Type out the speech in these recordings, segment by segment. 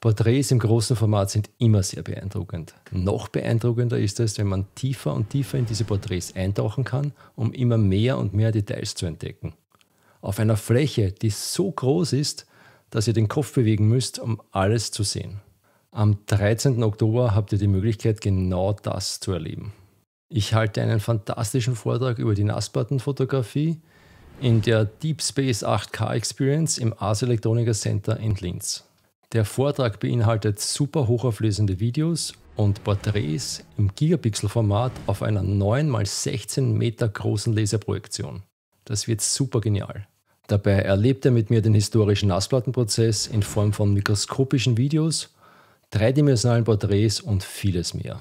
Porträts im großen Format sind immer sehr beeindruckend. Noch beeindruckender ist es, wenn man tiefer und tiefer in diese Porträts eintauchen kann, um immer mehr und mehr Details zu entdecken. Auf einer Fläche, die so groß ist, dass ihr den Kopf bewegen müsst, um alles zu sehen. Am 13. Oktober habt ihr die Möglichkeit, genau das zu erleben. Ich halte einen fantastischen Vortrag über die Nassbutton-Fotografie in der Deep Space 8K Experience im Ars Electronica Center in Linz. Der Vortrag beinhaltet super hochauflösende Videos und Porträts im Gigapixel-Format auf einer 9x16 Meter großen Laserprojektion. Das wird super genial. Dabei erlebt er mit mir den historischen Nassplattenprozess in Form von mikroskopischen Videos, dreidimensionalen Porträts und vieles mehr.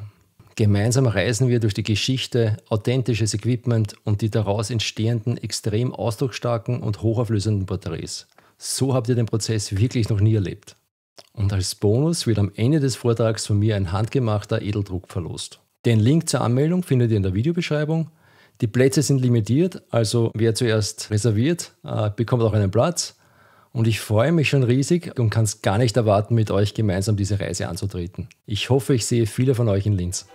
Gemeinsam reisen wir durch die Geschichte, authentisches Equipment und die daraus entstehenden extrem ausdrucksstarken und hochauflösenden Porträts. So habt ihr den Prozess wirklich noch nie erlebt. Und als Bonus wird am Ende des Vortrags von mir ein handgemachter Edeldruck verlost. Den Link zur Anmeldung findet ihr in der Videobeschreibung. Die Plätze sind limitiert, also wer zuerst reserviert, äh, bekommt auch einen Platz. Und ich freue mich schon riesig und kann es gar nicht erwarten, mit euch gemeinsam diese Reise anzutreten. Ich hoffe, ich sehe viele von euch in Linz.